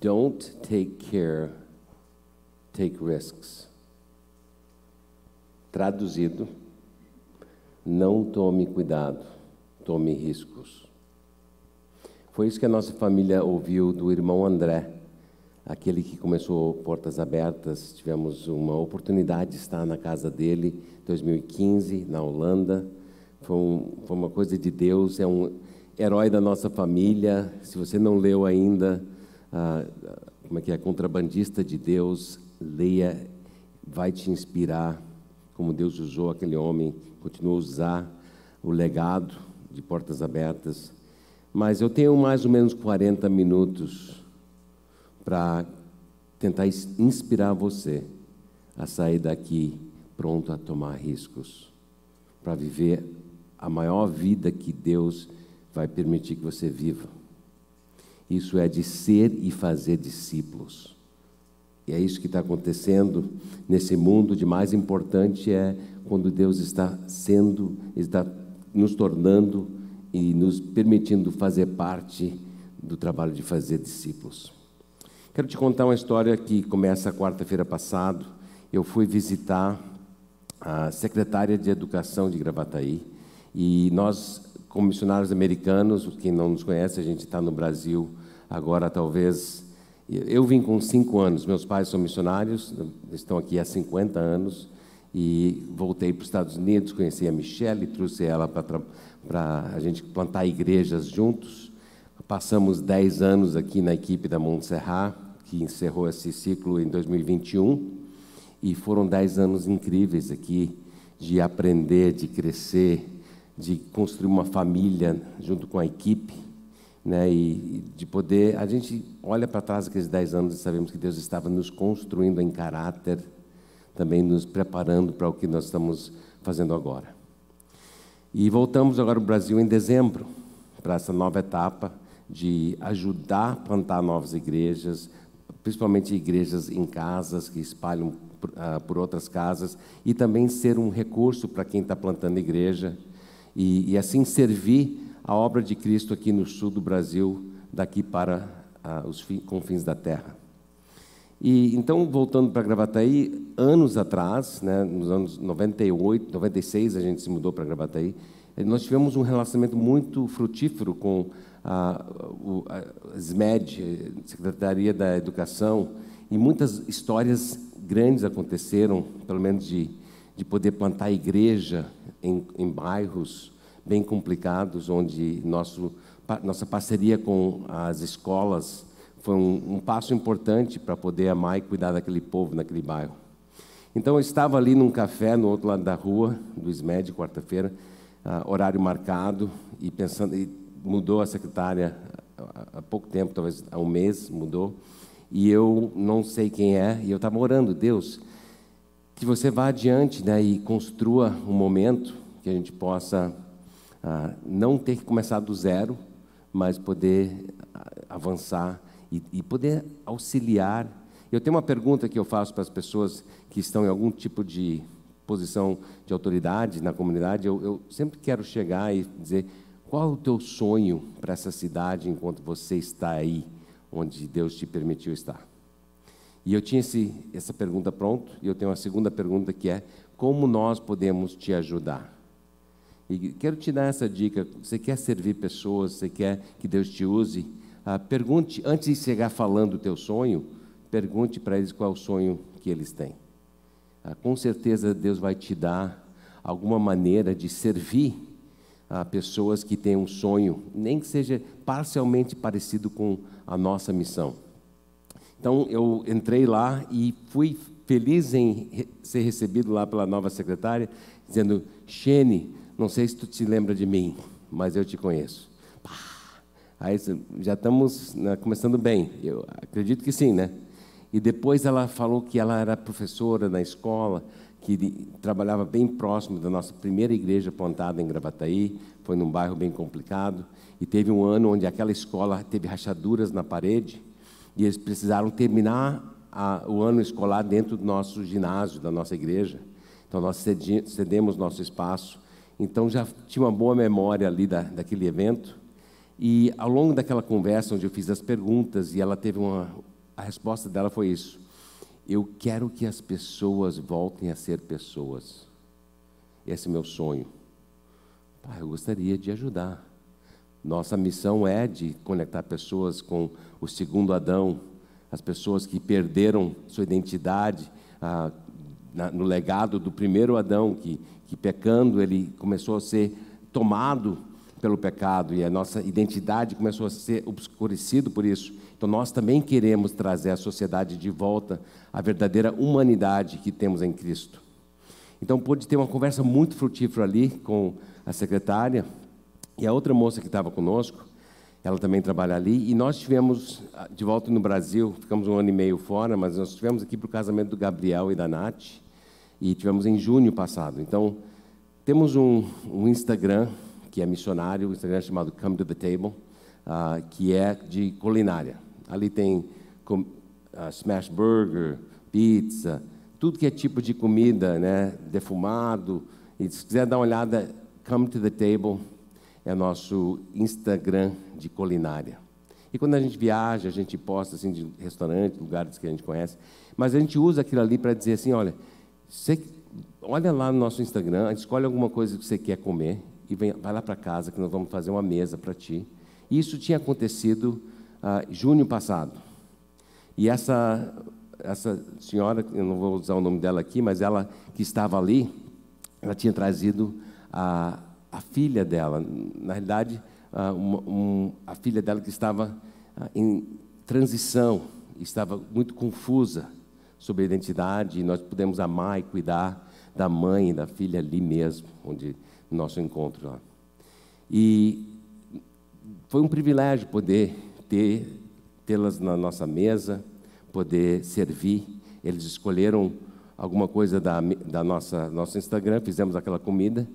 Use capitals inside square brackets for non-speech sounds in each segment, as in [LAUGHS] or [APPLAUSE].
Don't take care, take risks. Traduzido, não tome cuidado, tome riscos. Foi isso que a nossa família ouviu do irmão André, aquele que começou Portas Abertas. Tivemos uma oportunidade de estar na casa dele em 2015, na Holanda. Foi, um, foi uma coisa de Deus, é um herói da nossa família. Se você não leu ainda, ah, como é que é, contrabandista de Deus, leia, vai te inspirar, como Deus usou aquele homem, continua a usar o legado de portas abertas. Mas eu tenho mais ou menos 40 minutos para tentar inspirar você a sair daqui pronto a tomar riscos, para viver a maior vida que Deus vai permitir que você viva isso é de ser e fazer discípulos. E é isso que está acontecendo nesse mundo. De mais importante é quando Deus está sendo, está nos tornando e nos permitindo fazer parte do trabalho de fazer discípulos. Quero te contar uma história que começa quarta-feira passada. Eu fui visitar a secretária de Educação de Gravataí e nós, como missionários americanos, quem não nos conhece, a gente está no Brasil Agora, talvez. Eu vim com cinco anos, meus pais são missionários, estão aqui há 50 anos, e voltei para os Estados Unidos, conheci a Michelle, trouxe ela para a gente plantar igrejas juntos. Passamos 10 anos aqui na equipe da Montserrat, que encerrou esse ciclo em 2021, e foram 10 anos incríveis aqui de aprender, de crescer, de construir uma família junto com a equipe né, e de poder. A gente olha para trás aqueles dez anos e sabemos que Deus estava nos construindo em caráter, também nos preparando para o que nós estamos fazendo agora. E voltamos agora ao Brasil em dezembro, para essa nova etapa de ajudar a plantar novas igrejas, principalmente igrejas em casas que espalham por, ah, por outras casas, e também ser um recurso para quem está plantando igreja, e, e assim servir a obra de Cristo aqui no sul do Brasil, daqui para ah, os confins da terra. E então, voltando para Gravataí, anos atrás, né, nos anos 98, 96, a gente se mudou para Gravataí, eh, nós tivemos um relacionamento muito frutífero com ah, a, a, a SMED, Secretaria da Educação, e muitas histórias grandes aconteceram, pelo menos de, de poder plantar igreja em, em bairros, bem complicados, onde nosso, nossa parceria com as escolas foi um, um passo importante para poder amar e cuidar daquele povo, naquele bairro. Então eu estava ali num café no outro lado da rua, do SMED, quarta-feira, uh, horário marcado, e pensando, e mudou a secretária ah, ah, há pouco tempo, talvez há um mês, mudou, e eu não sei quem é, e eu estava orando, Deus, que você vá adiante né, e construa um momento que a gente possa ah, não ter que começar do zero, mas poder ah, avançar e, e poder auxiliar. Eu tenho uma pergunta que eu faço para as pessoas que estão em algum tipo de posição de autoridade na comunidade. Eu, eu sempre quero chegar e dizer qual é o teu sonho para essa cidade enquanto você está aí, onde Deus te permitiu estar. E eu tinha esse, essa pergunta pronto e eu tenho uma segunda pergunta que é como nós podemos te ajudar. E quero te dar essa dica: você quer servir pessoas, você quer que Deus te use? Ah, pergunte, antes de chegar falando o teu sonho, pergunte para eles qual é o sonho que eles têm. Ah, com certeza Deus vai te dar alguma maneira de servir a pessoas que têm um sonho, nem que seja parcialmente parecido com a nossa missão. Então eu entrei lá e fui feliz em ser recebido lá pela nova secretária, dizendo: Chene. Não sei se tu te lembra de mim, mas eu te conheço. Aí já estamos né, começando bem. Eu acredito que sim, né? E depois ela falou que ela era professora na escola, que trabalhava bem próximo da nossa primeira igreja plantada em Gravataí, foi num bairro bem complicado, e teve um ano onde aquela escola teve rachaduras na parede, e eles precisaram terminar a, o ano escolar dentro do nosso ginásio, da nossa igreja. Então nós cedemos nosso espaço então já tinha uma boa memória ali da, daquele evento. E ao longo daquela conversa, onde eu fiz as perguntas e ela teve uma. A resposta dela foi isso. Eu quero que as pessoas voltem a ser pessoas. Esse é meu sonho. eu gostaria de ajudar. Nossa missão é de conectar pessoas com o segundo Adão, as pessoas que perderam sua identidade ah, na, no legado do primeiro Adão, que, que pecando ele começou a ser tomado pelo pecado e a nossa identidade começou a ser obscurecido por isso. Então nós também queremos trazer a sociedade de volta à verdadeira humanidade que temos em Cristo. Então pude ter uma conversa muito frutífera ali com a secretária e a outra moça que estava conosco, ela também trabalha ali e nós tivemos ah, de volta no Brasil, ficamos um ano e meio fora, mas nós estivemos aqui para o casamento do Gabriel e da Nath e tivemos em junho passado. Então, temos um, um Instagram que é missionário, um Instagram chamado Come to the Table, uh, que é de culinária. Ali tem com, uh, smash burger, pizza, tudo que é tipo de comida, né, defumado. E se quiser dar uma olhada, Come to the Table é nosso Instagram de culinária. E quando a gente viaja, a gente posta assim de restaurante, lugares que a gente conhece, mas a gente usa aquilo ali para dizer assim, olha, você olha lá no nosso Instagram, escolhe alguma coisa que você quer comer e vem, vai lá para casa que nós vamos fazer uma mesa para ti. Isso tinha acontecido uh, junho passado. E essa essa senhora, eu não vou usar o nome dela aqui, mas ela que estava ali, ela tinha trazido a, a filha dela, na realidade, a, ah, uma, um, a filha dela que estava ah, em transição, estava muito confusa sobre a identidade, e nós podemos amar e cuidar da mãe e da filha ali mesmo, onde nosso encontro lá. E foi um privilégio poder ter tê-las na nossa mesa, poder servir. Eles escolheram alguma coisa da, da nossa nosso Instagram, fizemos aquela comida.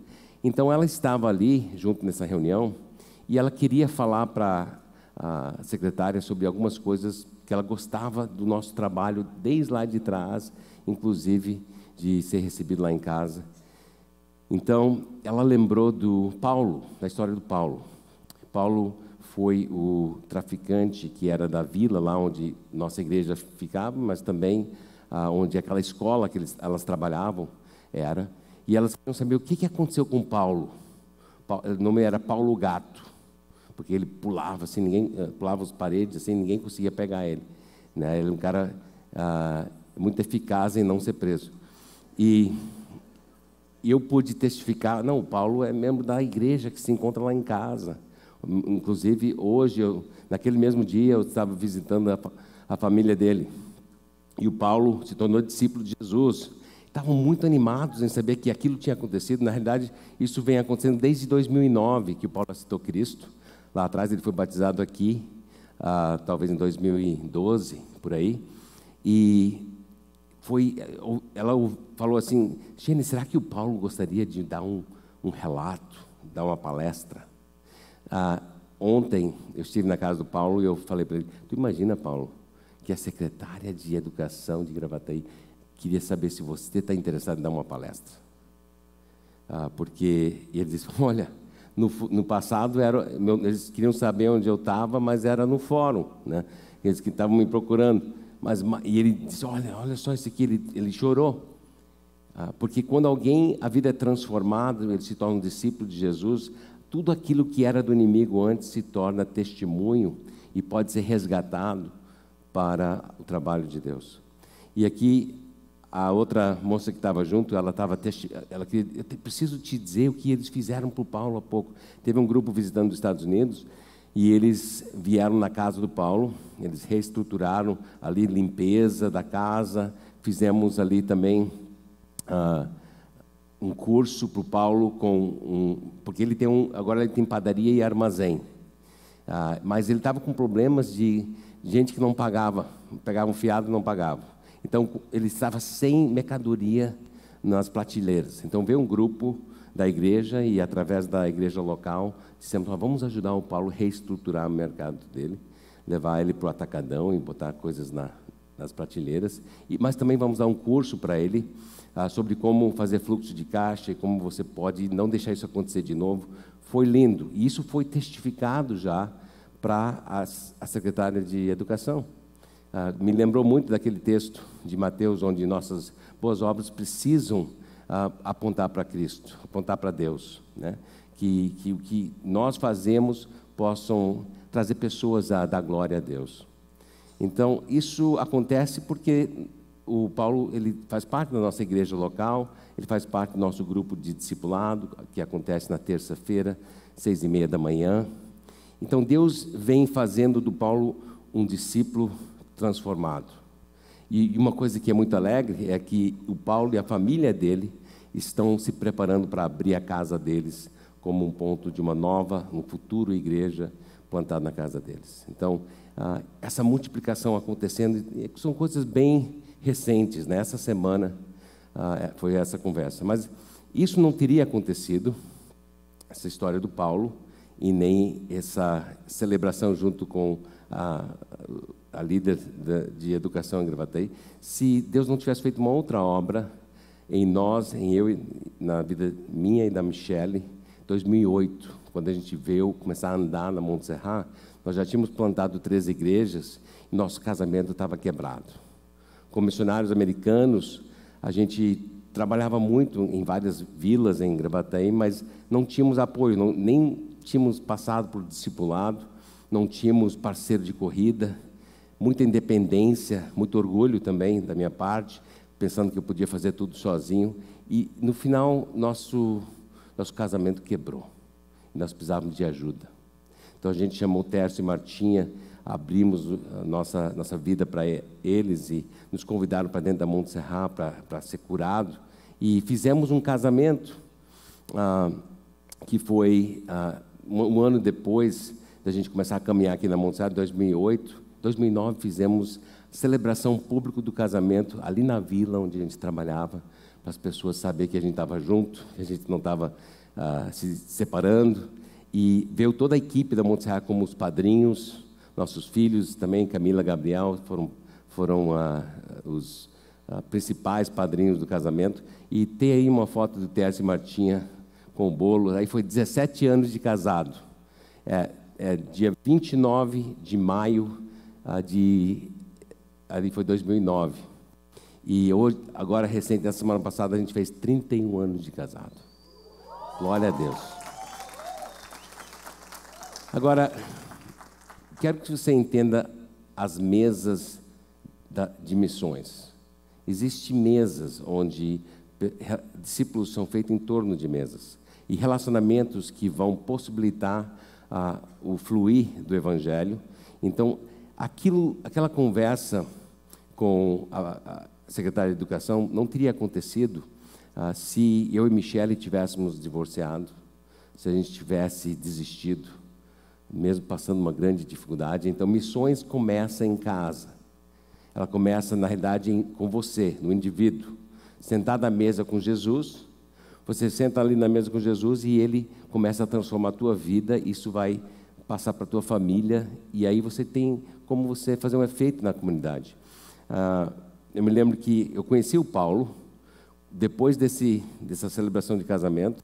Então ela estava ali junto nessa reunião e ela queria falar para a secretária sobre algumas coisas que ela gostava do nosso trabalho desde lá de trás, inclusive de ser recebido lá em casa. Então, ela lembrou do Paulo, da história do Paulo. Paulo foi o traficante que era da vila, lá onde nossa igreja ficava, mas também ah, onde aquela escola que eles, elas trabalhavam era. E elas queriam saber o que, que aconteceu com Paulo. O nome era Paulo Gato porque ele pulava assim, ninguém eh, pulava as paredes assim, ninguém conseguia pegar ele. Né? Ele é um cara ah, muito eficaz em não ser preso. E, e eu pude testificar, não, o Paulo é membro da igreja que se encontra lá em casa. Hum, inclusive hoje, eu, naquele mesmo dia, eu estava visitando a, a família dele. E o Paulo se tornou discípulo de Jesus. Estavam muito animados em saber que aquilo tinha acontecido. Na realidade, isso vem acontecendo desde 2009, que o Paulo aceitou Cristo lá atrás, ele foi batizado aqui, ah, talvez em 2012, por aí, e foi, ela falou assim, Gene, será que o Paulo gostaria de dar um, um relato, dar uma palestra? Ah, ontem eu estive na casa do Paulo e eu falei para ele, tu imagina, Paulo, que a secretária de Educação de Gravataí queria saber se você está interessado em dar uma palestra. Ah, porque ele disse, [LAUGHS] olha, no, no passado, era, meu, eles queriam saber onde eu estava, mas era no fórum, né? eles que estavam me procurando. Mas, e ele disse: Olha, olha só isso aqui, ele, ele chorou. Ah, porque quando alguém, a vida é transformada, ele se torna um discípulo de Jesus, tudo aquilo que era do inimigo antes se torna testemunho e pode ser resgatado para o trabalho de Deus. E aqui a outra moça que estava junto, ela estava ela queria, eu te, preciso te dizer o que eles fizeram para o Paulo há pouco. Teve um grupo visitando os Estados Unidos e eles vieram na casa do Paulo, eles reestruturaram ali limpeza da casa, fizemos ali também ah, um curso para o Paulo com um, porque ele tem um, agora ele tem padaria e armazém, ah, mas ele estava com problemas de gente que não pagava, pegava um fiado e não pagava. Então, ele estava sem mercadoria nas prateleiras. Então, veio um grupo da igreja e, através da igreja local, dissemos: ah, vamos ajudar o Paulo a reestruturar o mercado dele, levar ele para o atacadão e botar coisas na, nas prateleiras. E, mas também vamos dar um curso para ele ah, sobre como fazer fluxo de caixa e como você pode não deixar isso acontecer de novo. Foi lindo. E isso foi testificado já para a secretária de Educação ah, me lembrou muito daquele texto de Mateus, onde nossas boas obras precisam ah, apontar para Cristo, apontar para Deus, né? que, que o que nós fazemos possam trazer pessoas a dar glória a Deus. Então, isso acontece porque o Paulo ele faz parte da nossa igreja local, ele faz parte do nosso grupo de discipulado, que acontece na terça-feira, seis e meia da manhã. Então, Deus vem fazendo do Paulo um discípulo transformado. E uma coisa que é muito alegre é que o Paulo e a família dele estão se preparando para abrir a casa deles como um ponto de uma nova, um futuro igreja plantada na casa deles. Então, ah, essa multiplicação acontecendo é são coisas bem recentes. Né? semana ah, é, foi essa conversa. Mas isso não teria acontecido, essa história do Paulo, e nem essa celebração junto com a, ah, a líder de educação em Gravataí, se Deus não tivesse feito uma outra obra em nós, em eu, na vida minha e da Michelle, 2008, quando a gente veio começar a andar na Montserrat, nós já tínhamos plantado três igrejas e nosso casamento estava quebrado. Com missionários americanos, a gente trabalhava muito em várias vilas em Gravataí, mas não tínhamos apoio, não, nem tínhamos passado por discipulado, não tínhamos parceiro de corrida, muita independência, muito orgulho também da minha parte, pensando que eu podia fazer tudo sozinho. E no final, nosso, nosso casamento quebrou. E nós precisávamos de ajuda. Então a gente chamou Tércio e Martinha, abrimos a nossa, nossa vida para eles e nos convidaram para dentro da Montserrat para ser curado. E fizemos um casamento ah, que foi ah, um, um ano depois da gente começar a caminhar aqui na Montserrat, em 2008. 2009 fizemos celebração pública do casamento ali na vila onde a gente trabalhava, para as pessoas saberem que a gente estava junto, que a gente não estava ah, se separando. E veio toda a equipe da Montserrat como os padrinhos, nossos filhos também, Camila, Gabriel, foram, foram ah, os ah, principais padrinhos do casamento. E tem aí uma foto do Tércio e Martinha com o bolo. Aí foi 17 anos de casado. É, é dia 29 de maio de. Ali foi 2009. E hoje, agora recente, na semana passada, a gente fez 31 anos de casado. Glória a Deus. Agora, quero que você entenda as mesas da, de missões. Existem mesas onde discípulos são feitos em torno de mesas e relacionamentos que vão possibilitar ah, o fluir do Evangelho. Então, Aquilo, aquela conversa com a, a secretária de Educação não teria acontecido ah, se eu e Michele tivéssemos divorciado, se a gente tivesse desistido, mesmo passando uma grande dificuldade. Então, missões começam em casa. Ela começa, na realidade, em, com você, no indivíduo. Sentado à mesa com Jesus, você senta ali na mesa com Jesus e ele começa a transformar a tua vida, isso vai passar para a tua família e aí você tem como você fazer um efeito na comunidade. Ah, eu me lembro que eu conheci o Paulo depois desse dessa celebração de casamento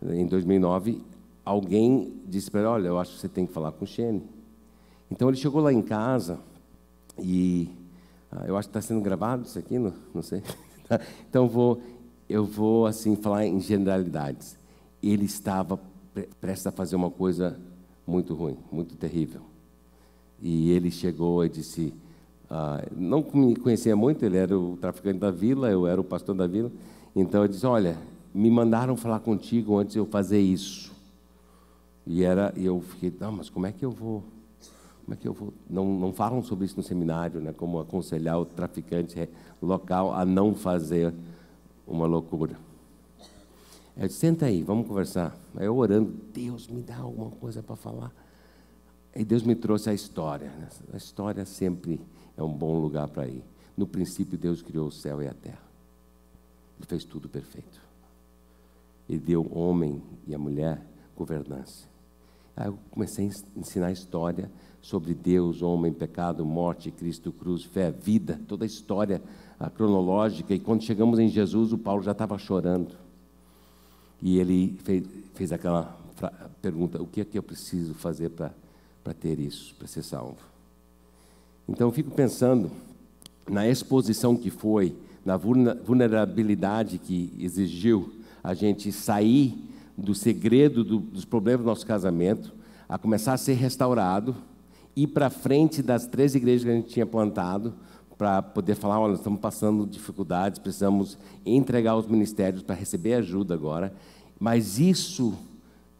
né, em 2009. Alguém disse para ele: Olha, eu acho que você tem que falar com o Shane. Então ele chegou lá em casa e ah, eu acho que está sendo gravado isso aqui, não, não sei. [LAUGHS] então vou eu vou assim falar em generalidades. Ele estava prestes a fazer uma coisa muito ruim, muito terrível. E ele chegou e disse, ah, não me conhecia muito, ele era o traficante da vila, eu era o pastor da vila, então ele disse, olha, me mandaram falar contigo antes de eu fazer isso. E era, e eu fiquei, não, mas como é que eu vou? Como é que eu vou? Não, não falam sobre isso no seminário, né? Como aconselhar o traficante local a não fazer uma loucura. Eu disse, senta aí, vamos conversar. Aí eu orando, Deus, me dá alguma coisa para falar. Aí Deus me trouxe a história. Né? A história sempre é um bom lugar para ir. No princípio, Deus criou o céu e a terra. Ele fez tudo perfeito. Ele deu homem e a mulher governança. Aí eu comecei a ensinar a história sobre Deus, homem, pecado, morte, Cristo, cruz, fé, vida, toda a história a cronológica. E quando chegamos em Jesus, o Paulo já estava chorando. E ele fez, fez aquela pergunta: o que é que eu preciso fazer para ter isso, para ser salvo? Então eu fico pensando na exposição que foi, na vulnerabilidade que exigiu a gente sair do segredo do, dos problemas do nosso casamento, a começar a ser restaurado, ir para frente das três igrejas que a gente tinha plantado, para poder falar, olha, estamos passando dificuldades, precisamos entregar os ministérios para receber ajuda agora. Mas isso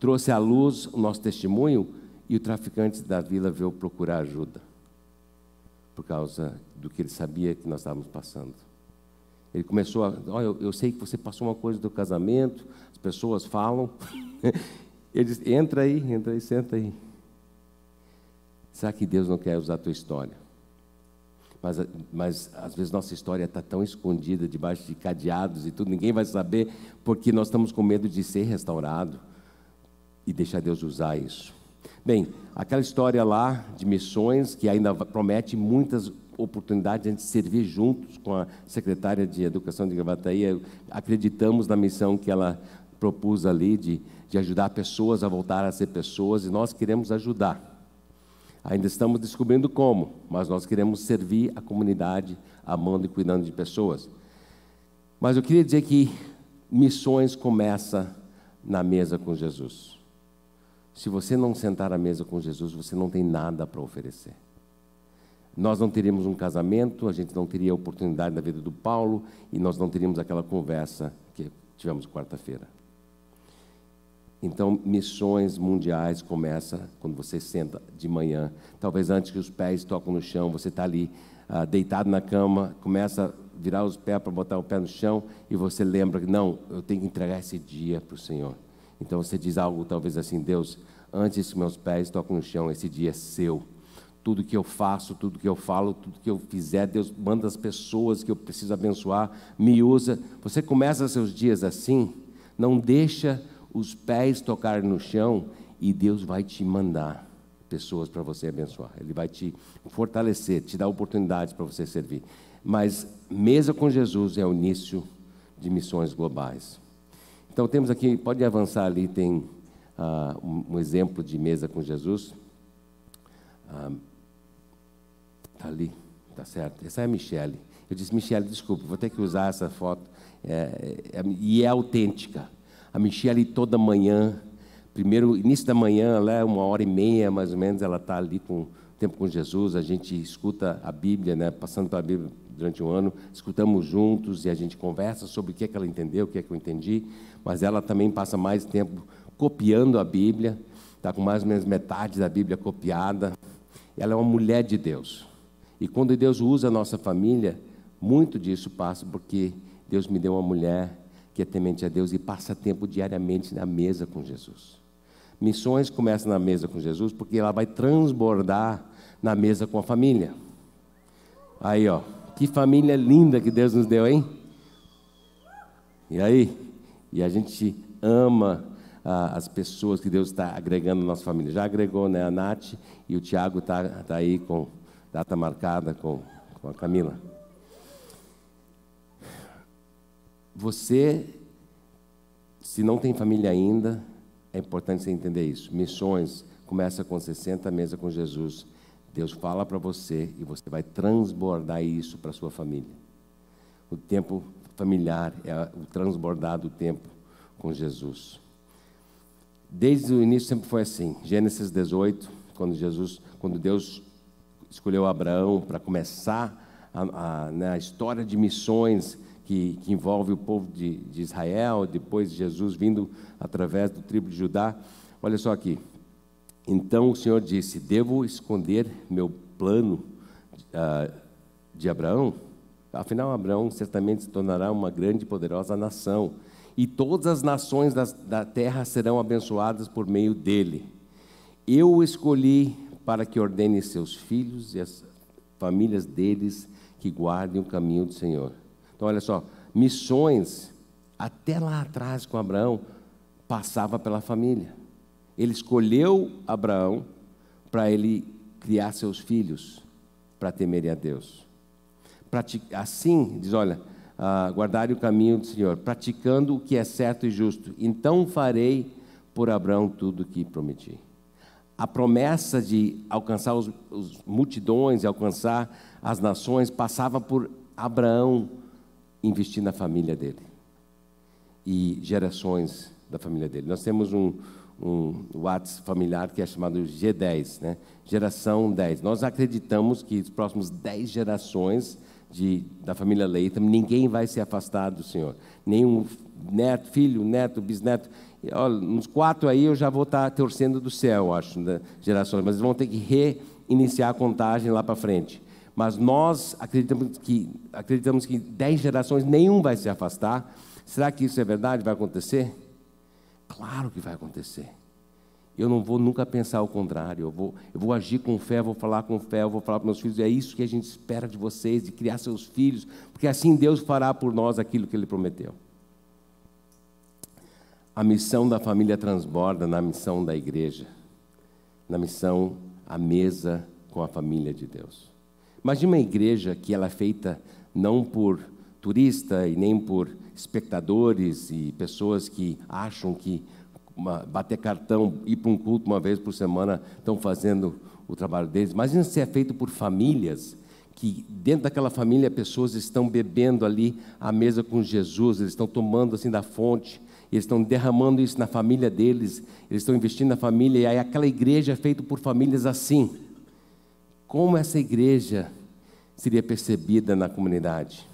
trouxe à luz o nosso testemunho e o traficante da vila veio procurar ajuda por causa do que ele sabia que nós estávamos passando. Ele começou a, olha, eu, eu sei que você passou uma coisa do casamento, as pessoas falam. [LAUGHS] ele disse, entra aí, entra aí, senta aí. Será que Deus não quer usar a tua história? mas, mas às vezes nossa história está tão escondida debaixo de cadeados e tudo, ninguém vai saber, porque nós estamos com medo de ser restaurado e deixar Deus usar isso. Bem, aquela história lá de missões que ainda promete muitas oportunidades de a gente servir juntos com a secretária de Educação de Gravataí. Acreditamos na missão que ela propus ali de, de ajudar pessoas a voltar a ser pessoas e nós queremos ajudar. Ainda estamos descobrindo como, mas nós queremos servir a comunidade amando e cuidando de pessoas. Mas eu queria dizer que missões começa na mesa com Jesus. Se você não sentar à mesa com Jesus, você não tem nada para oferecer. Nós não teríamos um casamento, a gente não teria a oportunidade na vida do Paulo e nós não teríamos aquela conversa que tivemos quarta-feira. Então, missões mundiais começam quando você senta de manhã. Talvez antes que os pés toquem no chão, você está ali ah, deitado na cama, começa a virar os pés para botar o pé no chão e você lembra que não, eu tenho que entregar esse dia para o Senhor. Então você diz algo talvez assim, Deus, antes que meus pés toquem no chão, esse dia é seu. Tudo que eu faço, tudo que eu falo, tudo que eu fizer, Deus manda as pessoas que eu preciso abençoar, me usa. Você começa seus dias assim, não deixa os pés tocarem no chão e Deus vai te mandar pessoas para você abençoar. Ele vai te fortalecer, te dar oportunidades para você servir. Mas mesa com Jesus é o início de missões globais. Então temos aqui, pode avançar ali, tem uh, um, um, exemplo de mesa com Jesus. Está ah, uh, ali, está certo. Essa é a Michele. Eu disse, Michele, desculpa, vou ter que usar essa foto. É, é, é e é autêntica. A Michelle toda manhã, primeiro início da manhã, lá é uma hora e meia mais ou menos, ela está ali com tempo com Jesus, a gente escuta a Bíblia, né, passando pela Bíblia durante um ano, escutamos juntos e a gente conversa sobre o que é que ela entendeu, o que é que eu entendi, mas ela também passa mais tempo copiando a Bíblia, está com mais ou menos metade da Bíblia copiada. Ela é uma mulher de Deus. E quando Deus usa a nossa família, muito disso passa porque Deus me deu uma mulher que é temente a Deus e passa tempo diariamente na mesa com Jesus. Missões começam na mesa com Jesus porque ela vai transbordar na mesa com a família. Aí, ó, que família linda que Deus nos deu, hein? E aí? E a gente ama ah, as pessoas que Deus está agregando na nossa família. Já agregou, né? A Nath e o Tiago está tá aí com data marcada com, com a Camila. Você, se não tem família ainda, é importante você entender isso. Missões começa com 60 meses com Jesus. Deus fala para você e você vai transbordar isso para sua família. O tempo familiar é o transbordar do tempo com Jesus. Desde o início sempre foi assim. Gênesis 18, quando Jesus, quando Deus escolheu Abraão para começar a, a, né, a história de missões, que, que envolve o povo de, de Israel, depois Jesus vindo através do tribo de Judá. Olha só aqui. Então o Senhor disse: Devo esconder meu plano uh, de Abraão? Afinal, Abraão certamente se tornará uma grande e poderosa nação, e todas as nações da, da terra serão abençoadas por meio dele. Eu o escolhi para que ordene seus filhos e as famílias deles que guardem o caminho do Senhor. Então, olha só, missões, até lá atrás com Abraão, passava pela família. Ele escolheu Abraão para ele criar seus filhos, para temerem a Deus. Assim, diz, olha, guardar ah, guardarem o caminho do Senhor, praticando o que é certo e justo. Então farei por Abraão tudo o que prometi. A promessa de alcançar os, os multidões e alcançar as nações passava por Abraão investir na família dele e gerações da família dele. Nós temos um, um WhatsApp familiar que é chamado G10, né? Geração 10. Nós acreditamos que os próximos 10 gerações de, da família Leita, ninguém vai se afastar do Senhor. Nenhum neto, filho, neto, bisneto. Olha, uns quatro aí eu já vou estar tá torcendo do céu, acho, né, gerações, mas vão ter que reiniciar a contagem lá para frente mas nós acreditamos que, acreditamos que dez gerações nenhum vai se afastar. Será que isso é verdade? Vai acontecer? Claro que vai acontecer. Eu não vou nunca pensar o contrário. Eu vou, eu vou agir com fé, vou falar com fé, eu vou falar para meus filhos. É isso que a gente espera de vocês, de criar seus filhos, porque assim Deus fará por nós aquilo que Ele prometeu. A missão da família transborda na missão da igreja, na missão à mesa com a família de Deus de uma igreja que ela é feita não por turista e nem por espectadores e pessoas que acham que uma, bater cartão, ir para um culto uma vez por semana, estão fazendo o trabalho deles. Imagina se é feito por famílias, que dentro daquela família pessoas estão bebendo ali à mesa com Jesus, eles estão tomando assim da fonte, eles estão derramando isso na família deles, eles estão investindo na família, e aí aquela igreja é feita por famílias assim como essa igreja seria percebida na comunidade.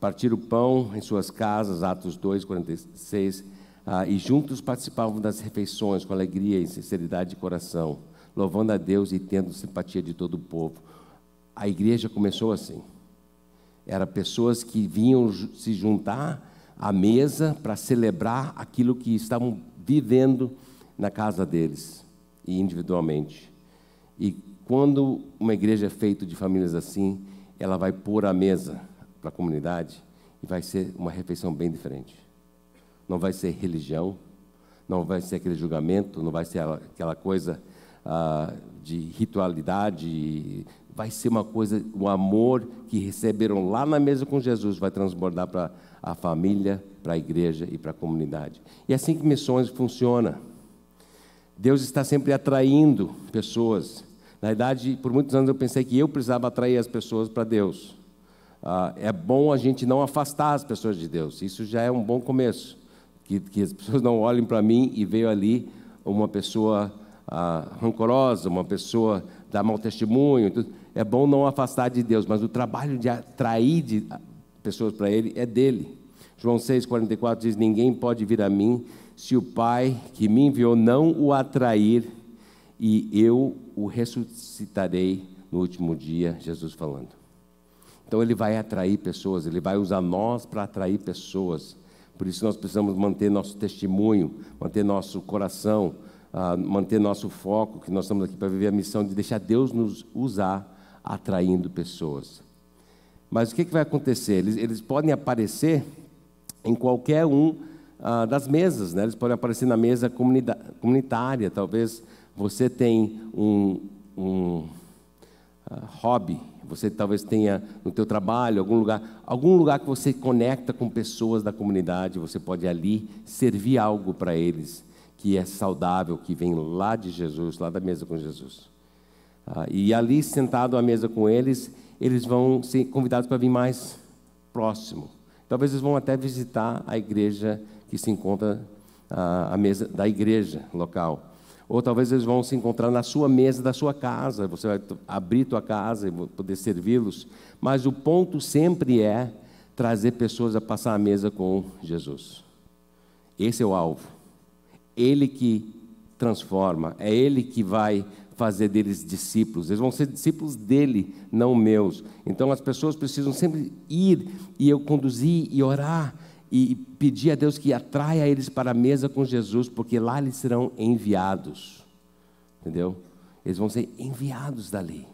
Partir o pão em suas casas, Atos 2, 46, ah, e juntos participavam das refeições com alegria e sinceridade de coração, louvando a Deus e tendo simpatia de todo o povo. A igreja começou assim. Eram pessoas que vinham se juntar à mesa para celebrar aquilo que estavam vivendo na casa deles e individualmente. E quando uma igreja é feita de famílias assim, ela vai pôr a mesa para a comunidade e vai ser uma refeição bem diferente. Não vai ser religião, não vai ser aquele julgamento, não vai ser aquela coisa ah, de ritualidade, vai ser uma coisa, o um amor que receberam lá na mesa com Jesus vai transbordar para a família, para a igreja e para a comunidade. E é assim que missões funciona. Deus está sempre atraindo pessoas na idade, por muitos anos eu pensei que eu precisava atrair as pessoas para Deus. Ah, é bom a gente não afastar as pessoas de Deus. Isso já é um bom começo. Que, que as [LAUGHS] pessoas não olhem para mim e veio ali uma pessoa ah, rancorosa, uma pessoa dá mau testemunho. Tudo. É bom não afastar de Deus, mas o trabalho de atrair de ah, pessoas para Ele é dele. João 6,44 diz: Ninguém pode vir a mim se o Pai que me enviou não o atrair e eu o ressuscitarei no último dia, Jesus falando. Então ele vai atrair pessoas, ele vai usar nós para atrair pessoas. Por isso nós precisamos manter nosso testemunho, manter nosso coração, uh, manter nosso foco, que nós estamos aqui para viver a missão de deixar Deus nos usar atraindo pessoas. Mas o que, que vai acontecer? Eles, eles podem aparecer em qualquer um uh, das mesas, né? eles podem aparecer na mesa comunitária, talvez você tem um, um uh, hobby, você talvez tenha no teu trabalho, algum lugar, algum lugar que você conecta com pessoas da comunidade, você pode ali servir algo para eles que é saudável, que vem lá de Jesus, lá da mesa com Jesus. Uh, e ali sentado à mesa com eles, eles vão ser convidados para vir mais próximo. Talvez eles vão até visitar a igreja que se encontra uh, ah, a mesa da igreja local ou talvez eles vão se encontrar na sua mesa da sua casa, você vai abrir tua casa e poder servi-los, mas o ponto sempre é trazer pessoas a passar a mesa com Jesus. Esse é o alvo. Ele que transforma, é ele que vai fazer deles discípulos. Eles vão ser discípulos dele, não meus. Então as pessoas precisam sempre ir e eu conduzir e orar e pedir a Deus que atraia eles para a mesa com Jesus, porque lá eles serão enviados. Entendeu? Eles vão ser enviados dali.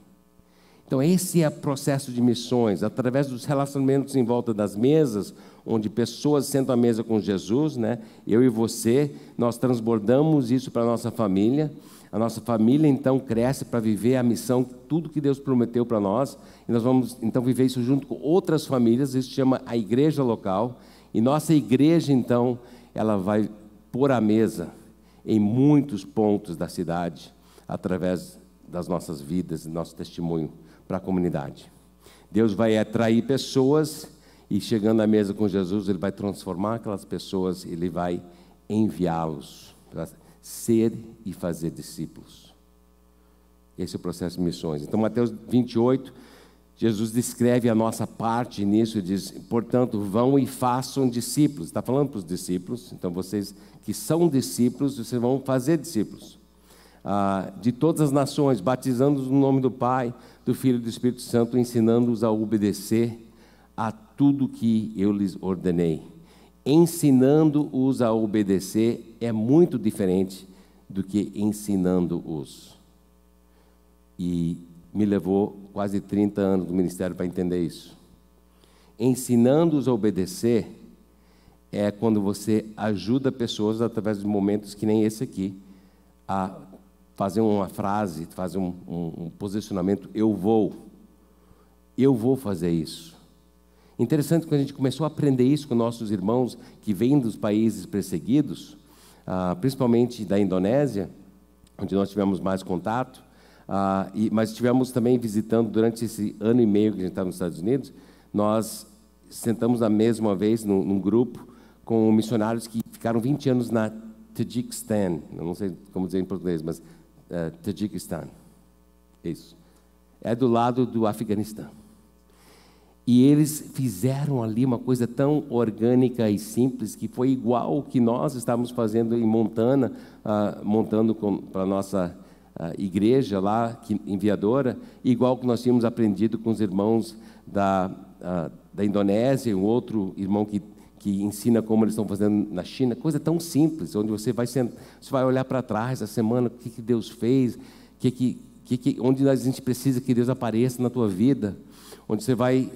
Então, esse é o processo de missões, através dos relacionamentos em volta das mesas, onde pessoas sentam à mesa com Jesus, né? eu e você, nós transbordamos isso para a nossa família. A nossa família então cresce para viver a missão, tudo que Deus prometeu para nós, e nós vamos então viver isso junto com outras famílias, isso se chama a igreja local. E nossa igreja, então, ela vai pôr a mesa em muitos pontos da cidade, através das nossas vidas e nosso testemunho para a comunidade. Deus vai atrair pessoas e chegando à mesa com Jesus, ele vai transformar aquelas pessoas, ele vai enviá-los para ser e fazer discípulos. Esse é o processo de missões. Então, Mateus 28, Jesus descreve a nossa parte nisso, diz, portanto, vão e façam discípulos. Está falando para os discípulos, então vocês que são discípulos, vocês vão fazer discípulos. Ah, de todas as nações, batizando-os no nome do Pai, do Filho e do Espírito Santo, ensinando-os a obedecer a tudo que eu lhes ordenei. Ensinando-os a obedecer é muito diferente do que ensinando-os. E me levou quase 30 anos do ministério para entender isso. Ensinando-os a obedecer é quando você ajuda pessoas através de momentos que nem esse aqui a fazer uma frase, fazer um, um, um posicionamento. Eu vou, eu vou fazer isso. Interessante quando a gente começou a aprender isso com nossos irmãos que vêm dos países perseguidos, ah, principalmente da Indonésia, onde nós tivemos mais contato. Ah, e, mas tivemos também visitando durante esse ano e meio que a gente estava tá nos Estados Unidos, nós sentamos na mesma vez num, num grupo com missionários que ficaram 20 anos na Tajiquistão, não sei como dizer em português, mas uh, eh, Tajiquistão, isso. É do lado do Afeganistão. E eles fizeram ali uma coisa tão orgânica e simples que foi igual o que nós estávamos fazendo em Montana, uh, montando para a nossa igreja lá, que, enviadora, igual que nós tínhamos aprendido com os irmãos da, a, da Indonésia, um outro irmão que, que ensina como eles estão fazendo na China, coisa tão simples, onde você vai, você vai olhar para trás a semana, o que, que Deus fez, que, que, que, onde a gente precisa que Deus apareça na tua vida, onde você vai,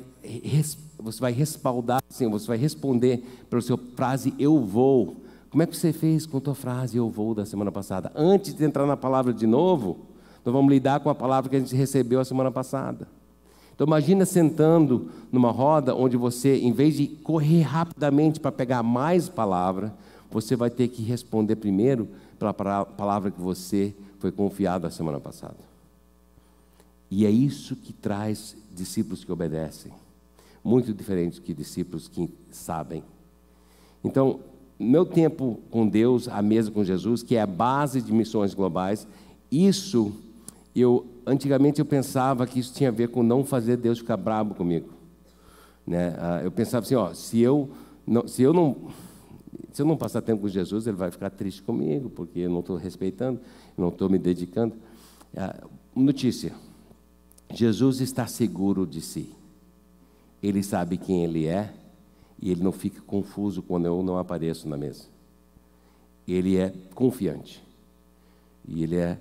você vai respaldar, assim, você vai responder pela sua frase, eu vou, como é que você fez com a tua frase eu vou da semana passada? Antes de entrar na palavra de novo, nós vamos lidar com a palavra que a gente recebeu a semana passada. Então imagina sentando numa roda onde você, em vez de correr rapidamente para pegar mais palavra, você vai ter que responder primeiro pela palavra que você foi confiado a semana passada. E é isso que traz discípulos que obedecem, muito diferente que discípulos que sabem. Então, meu tempo com Deus, a mesa com Jesus, que é a base de missões globais, isso eu antigamente eu pensava que isso tinha a ver com não fazer Deus ficar bravo comigo, né? Ah, eu pensava assim, ó, se eu não, se eu não se eu não passar tempo com Jesus, ele vai ficar triste comigo, porque eu não estou respeitando, não estou me dedicando. Ah, notícia: Jesus está seguro de si. Ele sabe quem ele é e ele não fica confuso quando eu não apareço na mesa. Ele é confiante. E ele é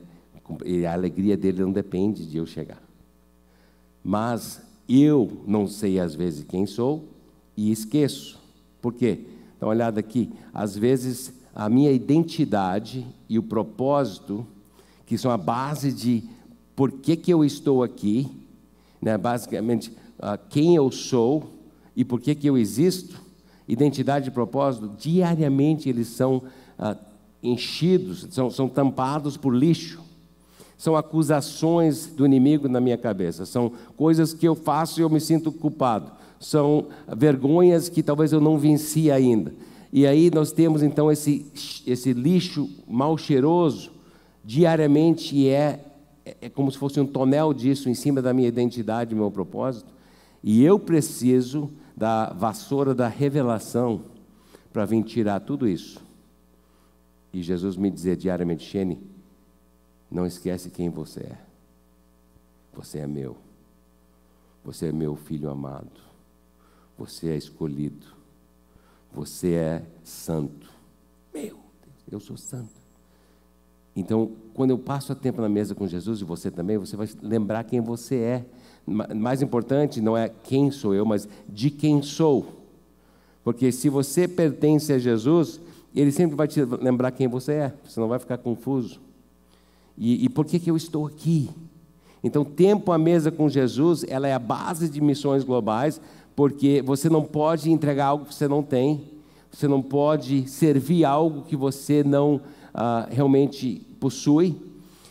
a alegria dele não depende de eu chegar. Mas eu não sei às vezes quem sou e esqueço. Por quê? Dá uma olhada aqui. Às vezes a minha identidade e o propósito, que são a base de por que, que eu estou aqui, né? basicamente ah, quem eu sou, e por que, que eu existo, identidade e propósito, diariamente eles são ah, enchidos, são, são tampados por lixo. São acusações do inimigo na minha cabeça, são coisas que eu faço e eu me sinto culpado, são vergonhas que talvez eu não venci ainda. E aí nós temos então esse, esse lixo mal cheiroso diariamente e é, é como se fosse um tonel disso em cima da minha identidade, meu propósito. E eu preciso da vassoura da revelação para vir tirar tudo isso. E Jesus me dizia diariamente: Shane, não esquece quem você é. Você é meu. Você é meu filho amado. Você é escolhido. Você é santo. Meu Deus, eu sou santo. Então, quando eu passo a tempo na mesa com Jesus e você também, você vai lembrar quem você é. Mais importante não é quem sou eu, mas de quem sou. Porque se você pertence a Jesus, ele sempre vai te lembrar quem você é, você não vai ficar confuso. E, e por que, que eu estou aqui? Então, tempo à mesa com Jesus, ela é a base de missões globais, porque você não pode entregar algo que você não tem, você não pode servir algo que você não ah, realmente possui.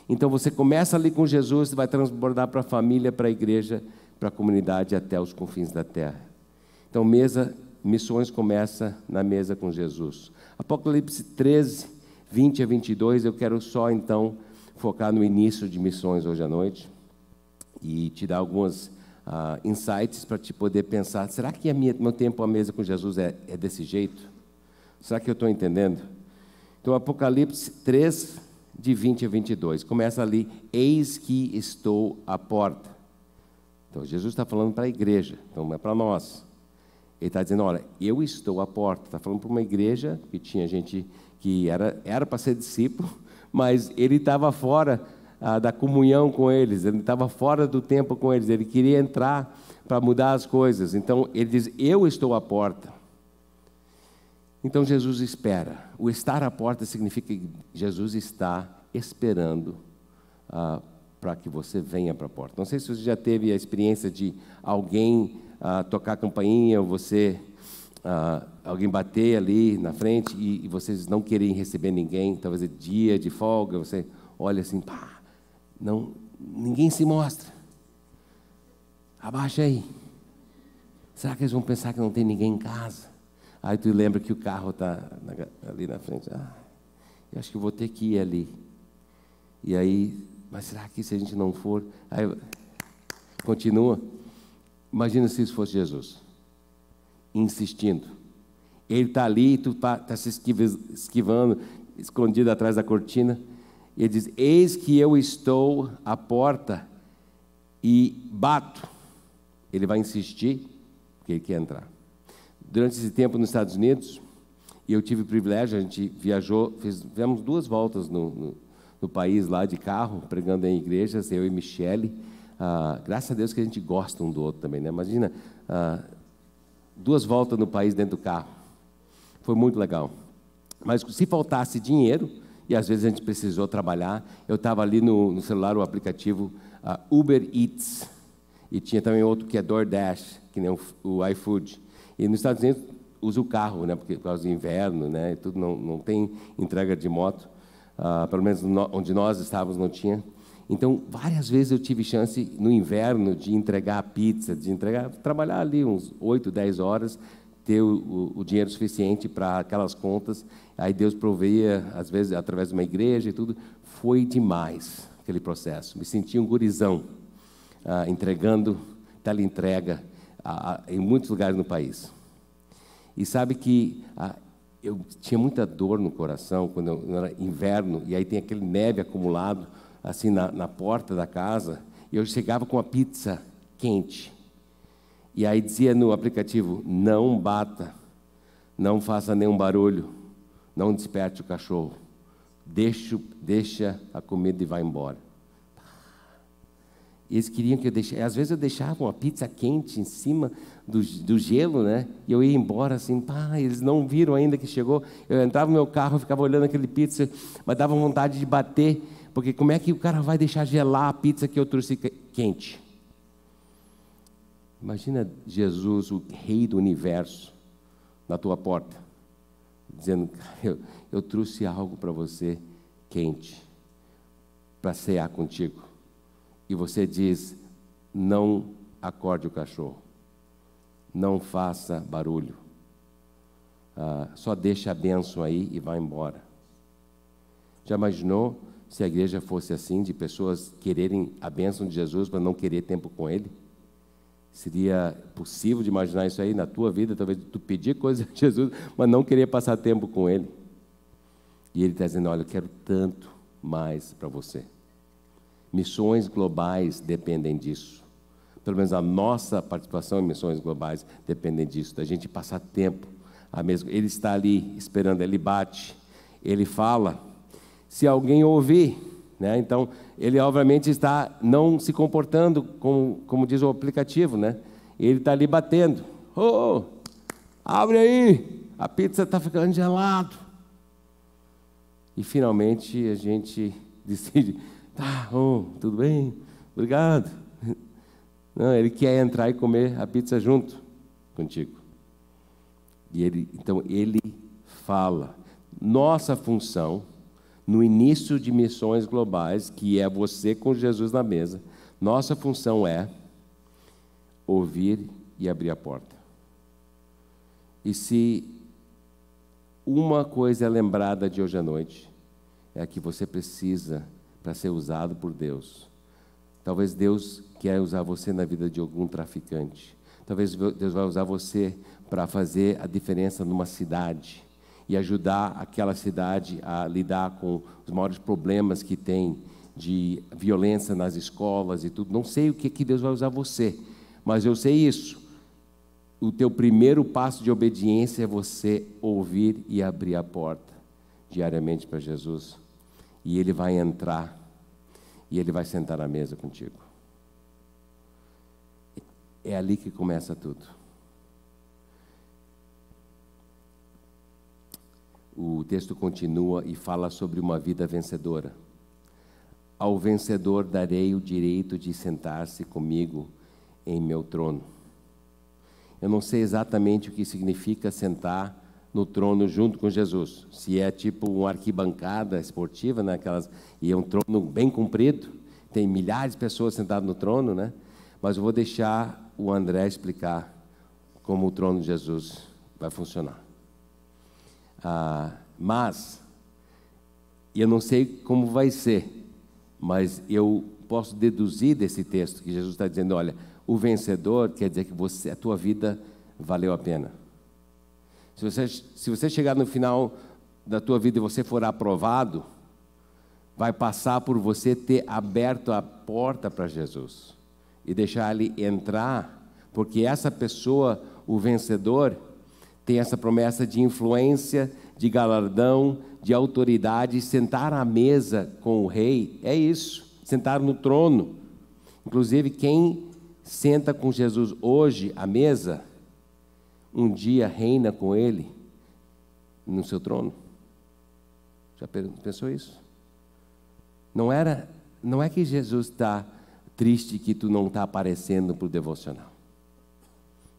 Então você começa ali com Jesus, vai transbordar para a família, para a igreja, para a comunidade até os confins da terra. Então, mesa, missões começa na mesa com Jesus. Apocalipse 13, 20 a 22, eu quero só então focar no início de missões hoje à noite e te dar algumas uh, insights para te poder pensar: será que minha, meu tempo à mesa com Jesus é, é desse jeito? Será que eu estou entendendo? Então, Apocalipse 3, de 20 a 22. Começa ali: Eis que estou à porta. Então, Jesus está falando para a igreja, então não é para nós. Ele está dizendo: Olha, eu estou à porta. Está falando para uma igreja que tinha gente que era era para ser discípulo, [LAUGHS] mas ele estava fora ah, da comunhão com eles, ele estava fora do tempo com eles, ele queria entrar para mudar as coisas. Então, ele diz: Eu estou à porta. Então Jesus espera. O estar à porta significa que Jesus está esperando ah, para que você venha para a porta. Não sei se você já teve a experiência de alguém ah, tocar a campainha ou você ah, alguém bater ali na frente e, e, vocês não querem receber ninguém. Talvez é dia de folga, você olha assim, pá, não, ninguém se mostra. Abaixa aí. Será que eles vão pensar que não tem ninguém em casa? Aí tu lembra que o carro está ali na frente. Ah, eu acho que vou ter que ir ali. E aí, mas será que se a gente não for? Aí continua. Imagina se isso fosse Jesus. Insistindo. Ele está ali, tu está tá se esquivando, escondido atrás da cortina. E Ele diz: Eis que eu estou à porta e bato. Ele vai insistir, porque ele quer entrar durante esse tempo nos Estados Unidos, e eu tive o privilégio, a gente viajou, fizemos duas voltas no, no, no, país lá de carro, pregando em igrejas, eu e Michele. Ah, graças a Deus que a gente gosta um do outro também, né? Imagina, ah, duas voltas no país dentro do carro. Foi muito legal. Mas se faltasse dinheiro, e às vezes a gente precisou trabalhar, eu estava ali no, no, celular o aplicativo ah, Uber Eats, e tinha também outro que é DoorDash, que nem o, o iFood. E nos Estados Unidos usa o carro, né? Porque, por causa do inverno, né? E tudo não, não tem entrega de moto. Uh, pelo menos no, onde nós estávamos não tinha. Então, várias vezes eu tive chance no inverno de entregar pizza, de entregar, trabalhar ali uns 8, 10 horas, ter o, o, o dinheiro suficiente para aquelas contas. Aí Deus proveia, às vezes, através de uma igreja e tudo. Foi demais aquele processo. Me senti um gurizão, uh, entregando entrega em muitos lugares no país. E sabe que eu tinha muita dor no coração quando eu, era inverno e aí tem aquele neve acumulado assim na, na porta da casa e eu chegava com a pizza quente e aí dizia no aplicativo não bata, não faça nenhum barulho, não desperte o cachorro, deixa, deixa a comida e vai embora. E eles queriam que eu deixasse. Às vezes eu deixava uma pizza quente em cima do, do gelo, né? E eu ia embora assim, pá, eles não viram ainda que chegou. Eu entrava no meu carro, ficava olhando aquele pizza, mas dava vontade de bater, porque como é que o cara vai deixar gelar a pizza que eu trouxe quente? Imagina Jesus, o rei do universo, na tua porta, dizendo: Eu, eu trouxe algo para você quente, para cear contigo e você diz: não acorde o cachorro, não faça barulho, ah, só deixa a bênção aí e vá embora. Já imaginou se a igreja fosse assim, de pessoas quererem a bênção de Jesus, mas não querer tempo com Ele? Seria possível de imaginar isso aí na tua vida, talvez tu pedir coisas a Jesus, mas não querer passar tempo com Ele. E Ele está dizendo: Olha, eu quero tanto mais para você. Missões globais dependem disso. Pelo menos a nossa participação em missões globais dependem disso, da gente passar tempo. A mesmo, ele está ali esperando, ele bate, ele fala. Se alguém ouvir, né? então ele obviamente está não se comportando como, como diz o aplicativo, né? Ele está ali batendo. Oh, abre aí, a pizza está ficando gelado. E finalmente a gente [LAUGHS] decide Tá, oh, tudo bem? Obrigado. Não, ele quer entrar e comer a pizza junto contigo. E ele, então ele fala. Nossa função no início de missões globais, que é você com Jesus na mesa, nossa função é ouvir e abrir a porta. E se uma coisa é lembrada de hoje à noite, é que você precisa para ser usado por Deus. Talvez Deus quer usar você na vida de algum traficante. Talvez Deus vai usar você para fazer a diferença numa cidade e ajudar aquela cidade a lidar com os maiores problemas que tem de violência nas escolas e tudo. Não sei o que, que Deus vai usar você, mas eu sei isso. O teu primeiro passo de obediência é você ouvir e abrir a porta diariamente para Jesus. E ele vai entrar e ele vai sentar na mesa contigo. É ali que começa tudo. O texto continua e fala sobre uma vida vencedora. Ao vencedor darei o direito de sentar-se comigo em meu trono. Eu não sei exatamente o que significa sentar no trono junto com Jesus. Se é tipo uma arquibancada esportiva, né, aquelas, e é um trono bem comprido, tem milhares de pessoas sentadas no trono, né? Mas eu vou deixar o André explicar como o trono de Jesus vai funcionar. Ah, mas eu não sei como vai ser, mas eu posso deduzir desse texto que Jesus está dizendo: olha, o vencedor quer dizer que você, a tua vida valeu a pena. Se você, se você chegar no final da tua vida e você for aprovado, vai passar por você ter aberto a porta para Jesus e deixar ele entrar, porque essa pessoa, o vencedor, tem essa promessa de influência, de galardão, de autoridade, sentar à mesa com o rei, é isso, sentar no trono. Inclusive, quem senta com Jesus hoje à mesa, um dia reina com ele no seu trono? Já pensou isso? Não era, não é que Jesus está triste que tu não está aparecendo para o devocional.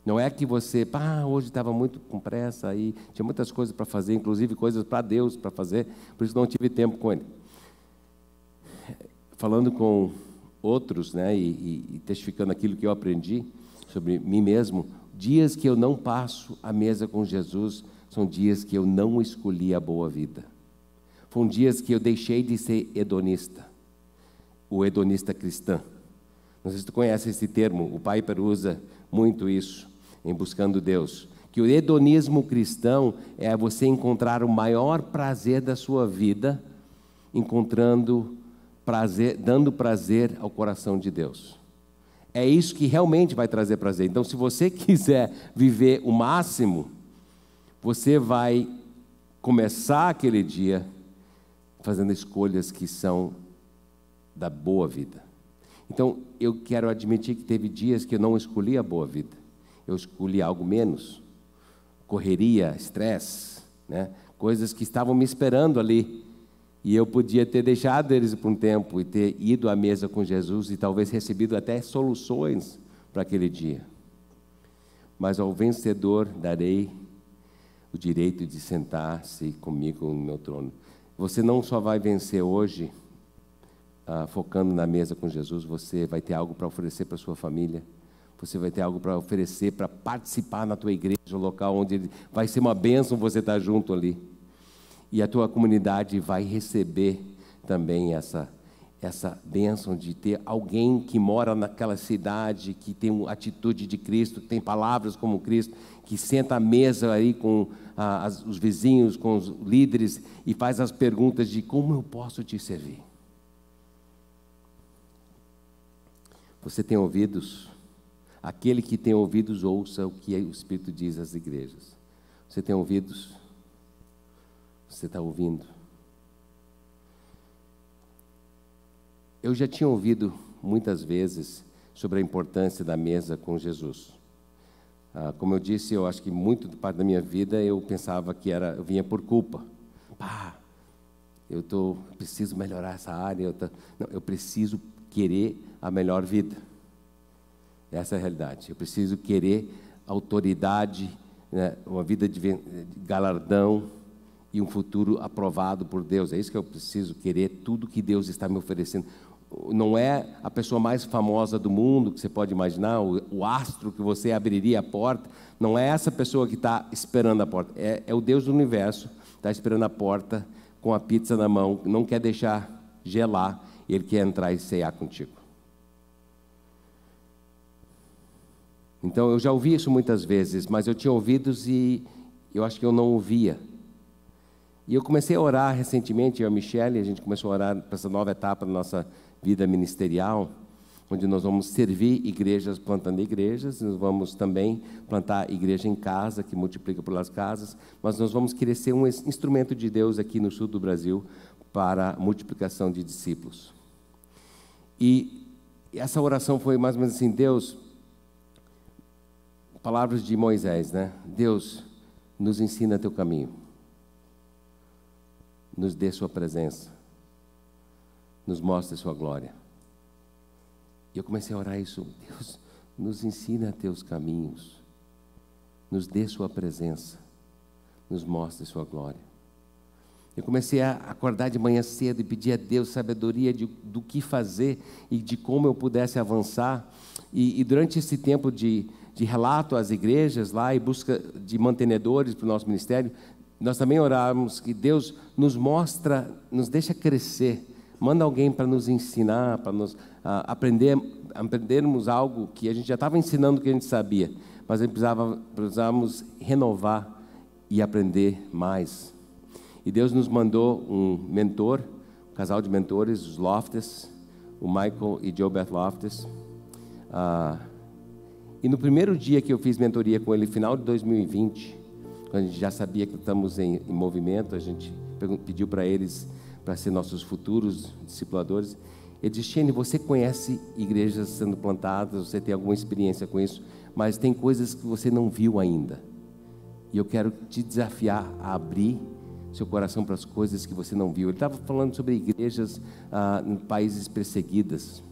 Não é que você, pá, hoje estava muito com pressa aí, tinha muitas coisas para fazer, inclusive coisas para Deus para fazer, por isso não tive tempo com ele. Falando com outros, né, e, e, e testificando aquilo que eu aprendi sobre mim mesmo, Dias que eu não passo a mesa com Jesus são dias que eu não escolhi a boa vida. Foram dias que eu deixei de ser hedonista, o hedonista cristão. Não sei se tu conhece esse termo, o Piper usa muito isso em Buscando Deus. Que o hedonismo cristão é você encontrar o maior prazer da sua vida, encontrando prazer, dando prazer ao coração de Deus é isso que realmente vai trazer prazer. Então, se você [LAUGHS] quiser viver o máximo, você vai começar aquele dia fazendo escolhas que são da boa vida. Então, eu quero admitir que teve dias que eu não escolhi a boa vida. Eu escolhi algo menos. Correria, estresse, né? coisas que estavam me esperando ali. E eu podia ter deixado eles por um tempo e ter ido à mesa com Jesus e talvez recebido até soluções para aquele dia. Mas ao vencedor darei o direito de sentar-se comigo no meu trono. Você não só vai vencer hoje, ah, focando na mesa com Jesus, você vai ter algo para oferecer para sua família, você vai ter algo para oferecer para participar na tua igreja, local onde vai ser uma bênção você estar junto ali e a tua comunidade vai receber também essa essa bênção de ter alguém que mora naquela cidade, que tem uma atitude de Cristo, que tem palavras como Cristo, que senta à mesa aí com ah, as, os vizinhos, com os líderes e faz as perguntas de como eu posso te servir. Você tem ouvidos? Aquele que tem ouvidos, ouça o que o Espírito diz às igrejas. Você tem ouvidos? Você está ouvindo? Eu já tinha ouvido muitas vezes sobre a importância da mesa com Jesus. Ah, como eu disse, eu acho que muito do parte da minha vida eu pensava que era, eu vinha por culpa. Pá, eu tô, preciso melhorar essa área. Eu, tô, não, eu preciso querer a melhor vida. Essa é a realidade. Eu preciso querer autoridade, né, uma vida de galardão e um futuro aprovado por Deus. É isso que eu preciso, querer tudo que Deus está me oferecendo. Não é a pessoa mais famosa do mundo que você pode imaginar, o, o astro que você abriria a porta. Não é essa pessoa que está esperando a porta. É, é o Deus do universo, está esperando a porta com a pizza na mão, não quer deixar gelar, ele quer entrar e cear contigo. Então eu já ouvi isso muitas vezes, mas eu tinha ouvidos e eu acho que eu não ouvia. E eu comecei a orar recentemente, eu e a Michelle, a gente começou a orar para essa nova etapa da nossa vida ministerial, onde nós vamos servir igrejas plantando igrejas, nós vamos também plantar igreja em casa, que multiplica pelas casas, mas nós vamos querer ser um instrumento de Deus aqui no sul do Brasil para a multiplicação de discípulos. E essa oração foi mais ou menos assim: Deus, palavras de Moisés, né? Deus, nos ensina teu caminho nos dê Sua presença, nos mostre Sua glória. E eu comecei a orar isso, Deus, nos ensina a teus caminhos, nos dê Sua presença, nos mostre Sua glória. Eu comecei a acordar de manhã cedo e pedir a Deus sabedoria de, do que fazer e de como eu pudesse avançar. E, e durante esse tempo de, de relato às igrejas lá e busca de mantenedores para o nosso ministério, nós também orarmos que Deus nos mostra, nos deixa crescer, manda alguém para nos ensinar, para nos ah, aprender, aprendermos algo que a gente já estava ensinando que a gente sabia, mas a gente precisava, precisávamos renovar e aprender mais. E Deus nos mandou um mentor, um casal de mentores, os Loftus, o Michael e Joe Beth Loftus. Ah, e no primeiro dia que eu fiz mentoria com ele, final de 2020, quando a gente já sabia que estamos em, em movimento, a gente pediu para eles para ser nossos futuros discipuladores. Ele disse: Shane, você conhece igrejas sendo plantadas, você tem alguma experiência com isso, mas tem coisas que você não viu ainda. E eu quero te desafiar a abrir seu coração para as coisas que você não viu. Ele estava falando sobre igrejas ah, em países perseguidas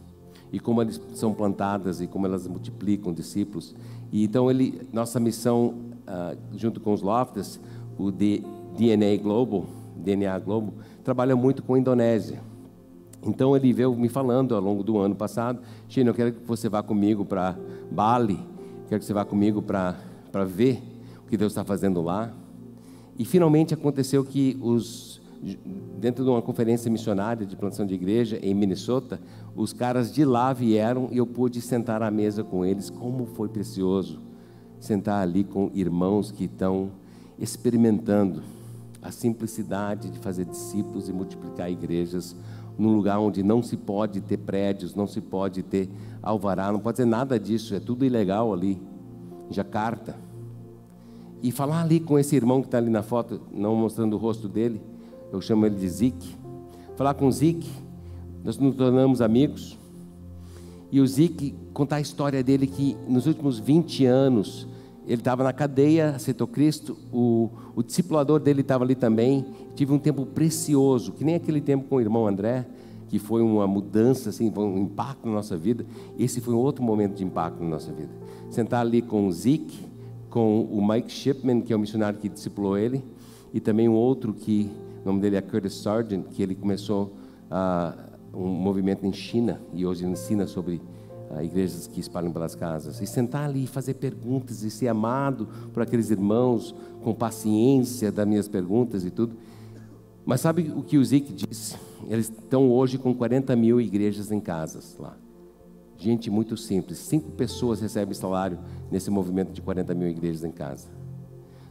e como elas são plantadas e como elas multiplicam discípulos. E então ele, nossa missão uh, junto com os Loftus, o D, DNA Global, DNA Globo, trabalha muito com a Indonésia. Então ele veio me falando ao longo do ano passado, Chino, eu quero que você vá comigo para Bali, quero que você vá comigo para ver o que Deus está fazendo lá. E finalmente aconteceu que os dentro de uma conferência missionária de plantação de igreja em Minnesota, os caras de lá vieram e eu pude sentar à mesa com eles. Como foi precioso sentar ali com irmãos que estão experimentando a simplicidade de fazer discípulos e multiplicar igrejas num lugar onde não se pode ter prédios, não se pode ter alvará, não pode ter nada disso, é tudo ilegal ali, em Jacarta. E falar ali com esse irmão que está ali na foto, não mostrando o rosto dele, eu chamo ele de Zic. Falar com o Zic, nós nos tornamos amigos. E o Zic contar a história dele que nos últimos 20 anos ele estava na cadeia, aceitou Cristo, o, o discipulador dele estava ali também. Tive um tempo precioso, que nem aquele tempo com o irmão André, que foi uma mudança, assim, um impacto na nossa vida. Esse foi um outro momento de impacto na nossa vida. Sentar ali com o Zic, com o Mike Shipman, que é o missionário que discipulou ele, e também um outro que o nome dele é Curtis Sargent, que ele começou uh, um movimento em China e hoje ensina sobre uh, igrejas que espalham pelas casas. E sentar ali e fazer perguntas e ser amado por aqueles irmãos com paciência das minhas perguntas e tudo. Mas sabe o que o Zic disse? Eles estão hoje com 40 mil igrejas em casas lá. Gente muito simples. Cinco pessoas recebem salário nesse movimento de 40 mil igrejas em casa.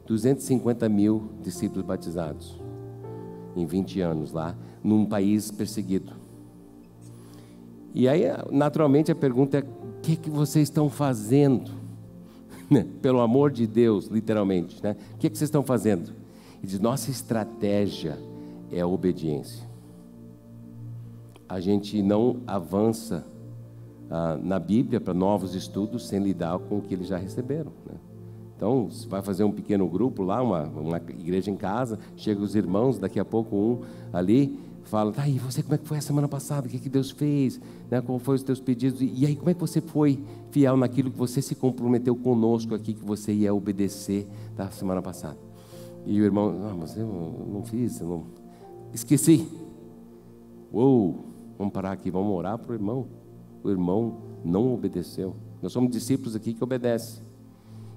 250 mil discípulos batizados em 20 anos lá, num país perseguido. E aí, naturalmente, a pergunta é: o que, que vocês estão fazendo? [LAUGHS] Né? Pelo amor de Deus, literalmente, né? O que, que vocês estão fazendo? E diz: nossa estratégia é a obediência. A gente não avança ah, na Bíblia para novos estudos sem lidar com o que eles já receberam. Né? Então, vai fazer um pequeno grupo lá, uma, uma igreja em casa, chega os irmãos, daqui a pouco um ali fala, tá, e você como é que foi a semana passada? O que, que Deus fez? Né? foram os teus pedidos? E, e aí, como é que você foi fiel naquilo que você se comprometeu conosco aqui, que você ia obedecer da tá, semana passada? E o irmão, ah, mas eu não fiz, eu não... esqueci. Uou, vamos parar aqui, vamos orar para o irmão. O irmão não obedeceu. Nós somos discípulos aqui que obedecem.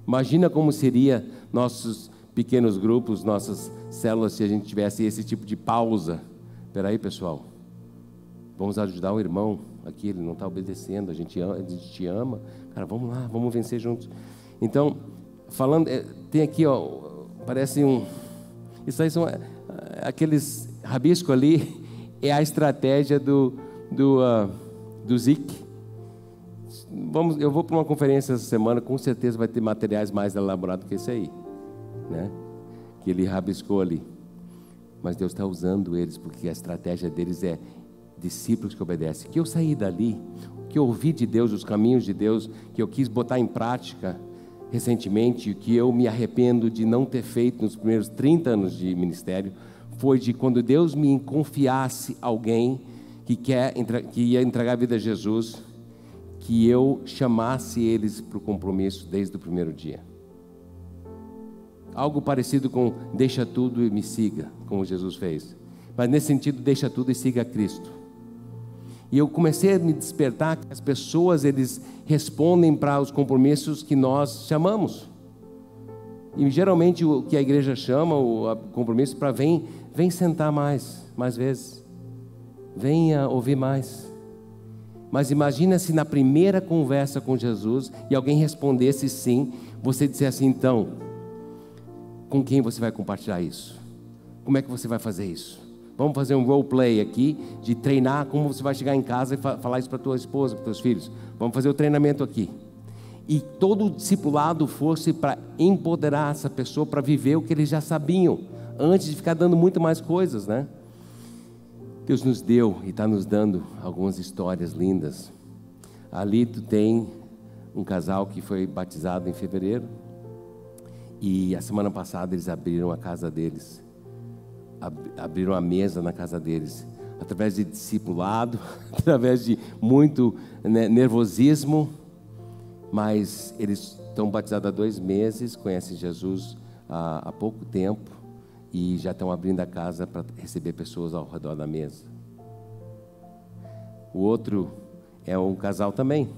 Imagina como seria nossos pequenos grupos, nossas células, se a gente tivesse esse tipo de pausa. Espera aí, pessoal. Vamos ajudar o irmão aqui, ele não está obedecendo, a gente, ama, a gente te ama. Cara, vamos lá, vamos vencer juntos. Então, falando, é, tem aqui, ó, parece um. Isso aí são é, é, aqueles rabisco ali, [LAUGHS] é a estratégia do, do, uh, do vamos, eu vou para uma conferência essa semana, com certeza vai ter materiais mais elaborados que esse aí, né? Que ele rabiscou ali. Mas Deus está usando eles porque a estratégia deles é discípulos que obedecem. Que eu saí dali, que eu ouvi de Deus, os caminhos de Deus, que eu quis botar em prática recentemente, que eu me arrependo de não ter feito nos primeiros 30 anos de ministério, foi de quando Deus me confiasse alguém que quer que ia entregar a vida a Jesus que eu chamasse eles para o compromisso desde o primeiro dia. Algo parecido com deixa tudo e me siga, como Jesus fez. Mas nesse sentido, deixa tudo e siga a Cristo. E eu comecei a me despertar que as pessoas eles respondem para os compromissos que nós chamamos. E geralmente o que a igreja chama o compromisso para vem, vem sentar mais, mais vezes. Venha ouvir mais. Mas imagina se na primeira conversa com Jesus e alguém respondesse sim, você dissesse então, com quem você vai compartilhar isso? Como é que você vai fazer isso? Vamos fazer um role play aqui de treinar como você vai chegar em casa e falar isso para tua esposa, para teus filhos. Vamos fazer o treinamento aqui. E todo o discipulado fosse para empoderar essa pessoa para viver o que eles já sabiam, antes de ficar dando muito mais coisas, né? Deus nos deu e está nos dando algumas histórias lindas. Ali tu tem um casal que foi batizado em fevereiro e a semana passada eles abriram a casa deles, abriram a mesa na casa deles, através de discipulado, [LAUGHS] através de muito né, nervosismo, mas eles estão batizados há dois meses, conhecem Jesus há, há pouco tempo e já estão abrindo a casa para receber pessoas ao redor da mesa. O outro é um casal também,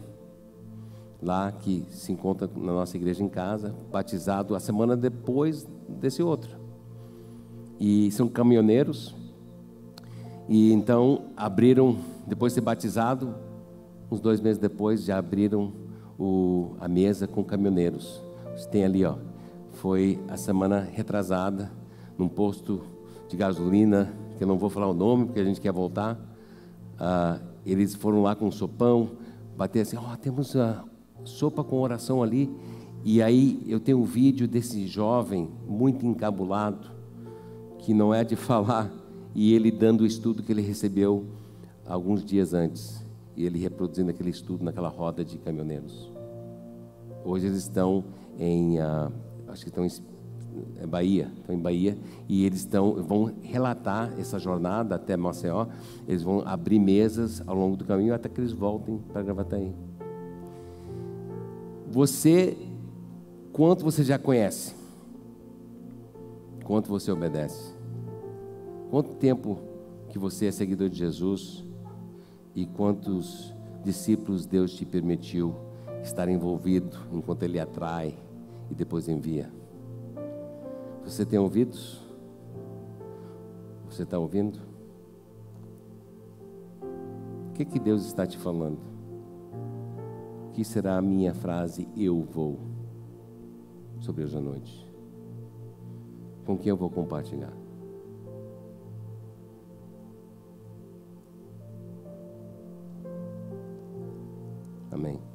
lá que se encontra na nossa igreja em casa, batizado a semana depois desse outro. E são caminhoneiros, e então abriram, depois de ser batizado, uns dois meses depois já abriram o, a mesa com caminhoneiros. Você tem ali, ó, foi a semana retrasada num posto de gasolina, que eu não vou falar o nome porque a gente quer voltar. Ah, eles foram lá com um sopão, bater assim, ó, oh, temos a ah, sopa com oração ali. E aí eu tenho um vídeo desse jovem muito encabulado, que não é de [LAUGHS] falar, e ele dando o estudo que ele recebeu alguns dias antes, e ele reproduzindo aquele estudo naquela roda de caminhoneiros. Hoje eles estão em, ah, acho que estão em é Bahia, estão em Bahia, e eles estão vão relatar essa jornada até Maceió, eles vão abrir mesas ao longo do caminho até que eles voltem para Gravataí. Você, quanto você já conhece? Quanto você obedece? Quanto tempo que você é seguidor de Jesus? E quantos discípulos Deus te permitiu estar envolvido enquanto Ele atrai e depois envia? Você tem ouvidos? Você está ouvindo? O que, que Deus está te falando? O que será a minha frase eu vou sobre hoje à noite? Com quem eu vou compartilhar? Amém.